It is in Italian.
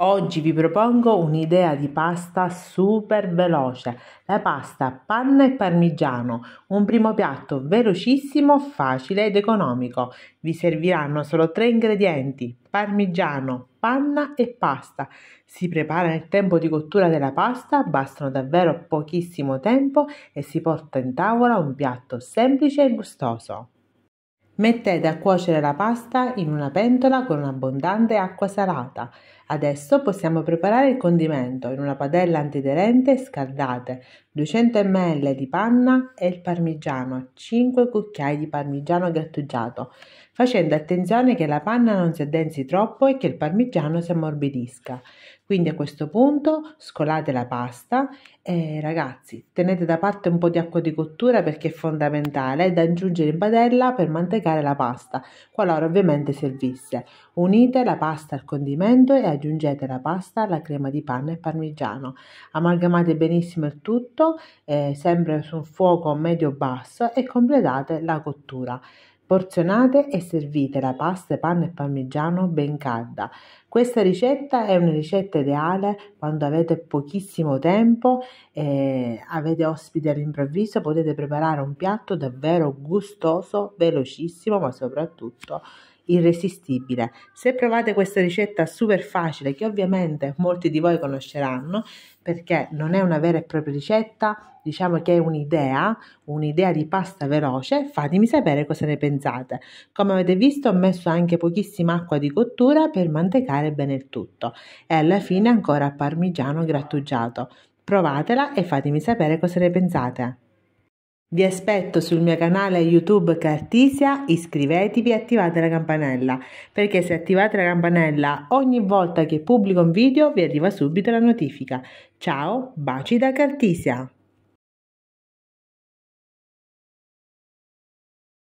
Oggi vi propongo un'idea di pasta super veloce, la pasta panna e parmigiano, un primo piatto velocissimo, facile ed economico. Vi serviranno solo tre ingredienti, parmigiano, panna e pasta. Si prepara nel tempo di cottura della pasta, bastano davvero pochissimo tempo e si porta in tavola un piatto semplice e gustoso. Mettete a cuocere la pasta in una pentola con abbondante acqua salata. Adesso possiamo preparare il condimento. In una padella antiderente scaldate 200 ml di panna e il parmigiano, 5 cucchiai di parmigiano grattugiato, facendo attenzione che la panna non si addensi troppo e che il parmigiano si ammorbidisca. Quindi a questo punto scolate la pasta e ragazzi tenete da parte un po' di acqua di cottura perché è fondamentale da aggiungere in padella per mantenere segare la pasta, qualora ovviamente servisse. Unite la pasta al condimento e aggiungete la pasta alla crema di panna e parmigiano. Amalgamate benissimo il tutto, eh, sempre su un fuoco medio-basso e completate la cottura. Porzionate e servite la pasta, panna e parmigiano ben calda. Questa ricetta è una ricetta ideale quando avete pochissimo tempo e eh, avete ospiti all'improvviso, potete preparare un piatto davvero gustoso, velocissimo, ma soprattutto irresistibile. Se provate questa ricetta super facile, che ovviamente molti di voi conosceranno, perché non è una vera e propria ricetta, diciamo che è un'idea, un'idea di pasta veloce, fatemi sapere cosa ne pensate. Come avete visto ho messo anche pochissima acqua di cottura per mantecare bene il tutto e alla fine ancora parmigiano grattugiato. Provatela e fatemi sapere cosa ne pensate. Vi aspetto sul mio canale YouTube Cartisia, iscrivetevi e attivate la campanella, perché se attivate la campanella ogni volta che pubblico un video vi arriva subito la notifica. Ciao, baci da Cartisia!